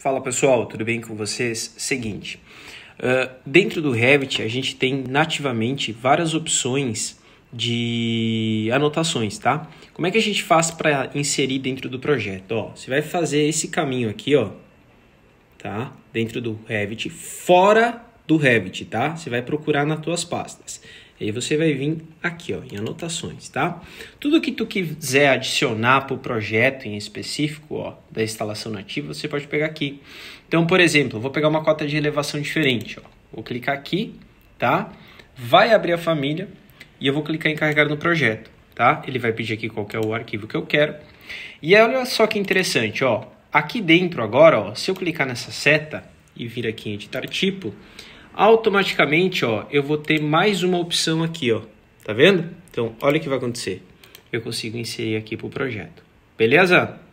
Fala pessoal, tudo bem com vocês? Seguinte, uh, dentro do Revit a gente tem nativamente várias opções de anotações, tá? Como é que a gente faz para inserir dentro do projeto? Ó, você vai fazer esse caminho aqui, ó, tá? Dentro do Revit, fora do Revit, tá? Você vai procurar nas tuas pastas. Aí você vai vir aqui, ó, em anotações, tá? Tudo que tu quiser adicionar para o projeto em específico, ó, da instalação nativa, você pode pegar aqui. Então, por exemplo, vou pegar uma cota de elevação diferente, ó. Vou clicar aqui, tá? Vai abrir a família e eu vou clicar em carregar no projeto, tá? Ele vai pedir aqui qual é o arquivo que eu quero. E olha só que interessante, ó. Aqui dentro agora, ó, se eu clicar nessa seta e vir aqui em editar tipo, automaticamente, ó, eu vou ter mais uma opção aqui, ó. Tá vendo? Então, olha o que vai acontecer. Eu consigo inserir aqui para o projeto. Beleza?